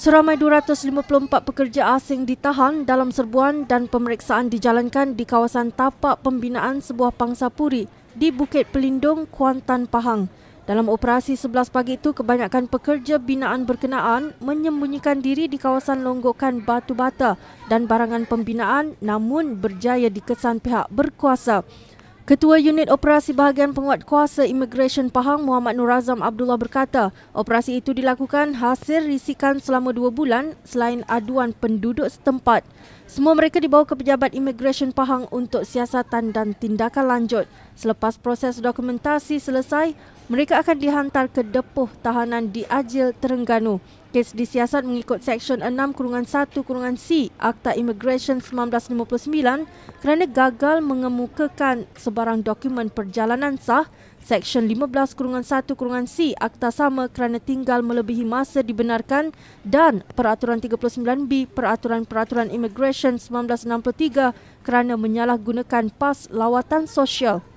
Seramai 254 pekerja asing ditahan dalam serbuan dan pemeriksaan dijalankan di kawasan tapak pembinaan sebuah pangsa puri di Bukit Pelindung, Kuantan, Pahang. Dalam operasi 11 pagi itu, kebanyakan pekerja binaan berkenaan menyembunyikan diri di kawasan longgokan batu bata dan barangan pembinaan namun berjaya dikesan pihak berkuasa. Ketua Unit Operasi Bahagian Penguat Kuasa Immigration Pahang Muhammad Nur Azam Abdullah berkata, operasi itu dilakukan hasil risikan selama dua bulan selain aduan penduduk setempat. Semua mereka dibawa ke pejabat Immigration Pahang untuk siasatan dan tindakan lanjut. Selepas proses dokumentasi selesai, mereka akan dihantar ke depuh tahanan di Ajil, Terengganu. Kes disiasat mengikut Seksyen 6 Kurungan 1 Kurungan C Akta Immigration 1959 kerana gagal mengemukakan sebarang dokumen perjalanan sah Seksyen 15 kurungan 1 kurungan C Akta Sama kerana tinggal melebihi masa dibenarkan dan Peraturan 39B Peraturan-Peraturan Immigration 1963 kerana menyalahgunakan pas lawatan sosial.